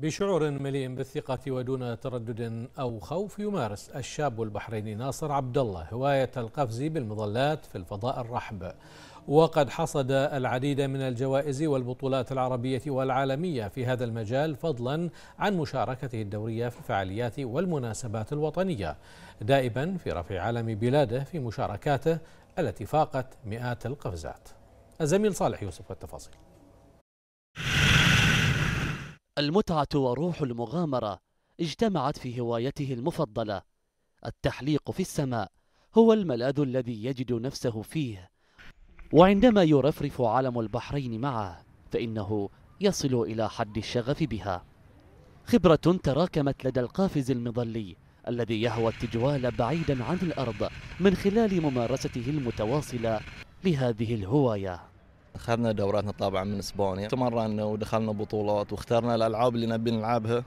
بشعور مليء بالثقة ودون تردد أو خوف يمارس الشاب البحريني ناصر عبد الله هواية القفز بالمظلات في الفضاء الرحب وقد حصد العديد من الجوائز والبطولات العربية والعالمية في هذا المجال فضلا عن مشاركته الدورية في الفعاليات والمناسبات الوطنية دائبا في رفع علم بلاده في مشاركاته التي فاقت مئات القفزات الزميل صالح يوسف والتفاصيل المتعة وروح المغامرة اجتمعت في هوايته المفضلة التحليق في السماء هو الملاذ الذي يجد نفسه فيه وعندما يرفرف عالم البحرين معه فإنه يصل إلى حد الشغف بها خبرة تراكمت لدى القافز المظلي الذي يهوى التجوال بعيدا عن الأرض من خلال ممارسته المتواصلة لهذه الهواية اخذنا دوراتنا طبعا من اسبانيا تمرنا ودخلنا بطولات واخترنا الالعاب اللي نبي نلعبها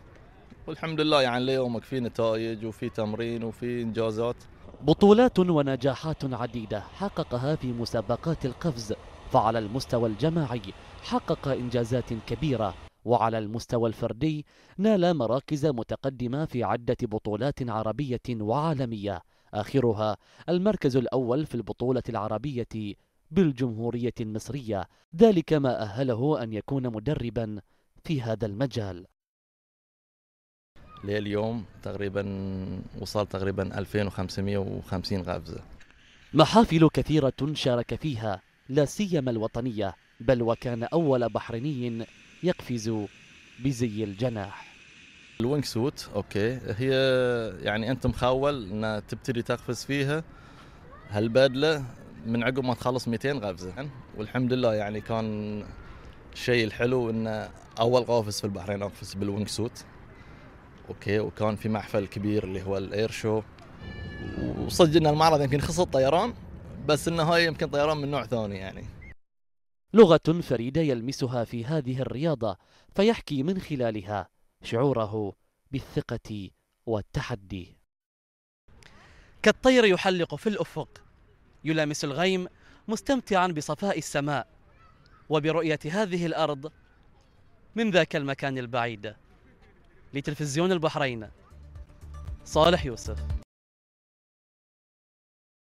والحمد لله يعني ليومك في نتائج وفي تمرين وفي انجازات بطولات ونجاحات عديدة حققها في مسابقات القفز فعلى المستوى الجماعي حقق إنجازات كبيرة وعلى المستوى الفردي نال مراكز متقدمة في عدة بطولات عربية وعالمية آخرها المركز الأول في البطولة العربية بالجمهورية المصرية ذلك ما أهله أن يكون مدربا في هذا المجال لليوم تقريبا وصل تقريبا 2550 قفزة محافل كثيرة شارك فيها لا سيما الوطنية بل وكان أول بحريني يقفز بزي الجناح الوينج سوت اوكي هي يعني انت مخول ان تبتدي تقفز فيها هالبدله من عقب ما تخلص 200 قفزه والحمد لله يعني كان الشيء الحلو ان اول قافز في البحرين اقفز بالوينج سوت اوكي وكان في محفل كبير اللي هو الاير شو وصدق ان المعرض يمكن خسر الطيران بس انه هاي يمكن طيران من نوع ثاني يعني لغة فريدة يلمسها في هذه الرياضة فيحكي من خلالها شعوره بالثقة والتحدي كالطير يحلق في الأفق يلامس الغيم مستمتعا بصفاء السماء وبرؤية هذه الأرض من ذاك المكان البعيد لتلفزيون البحرين صالح يوسف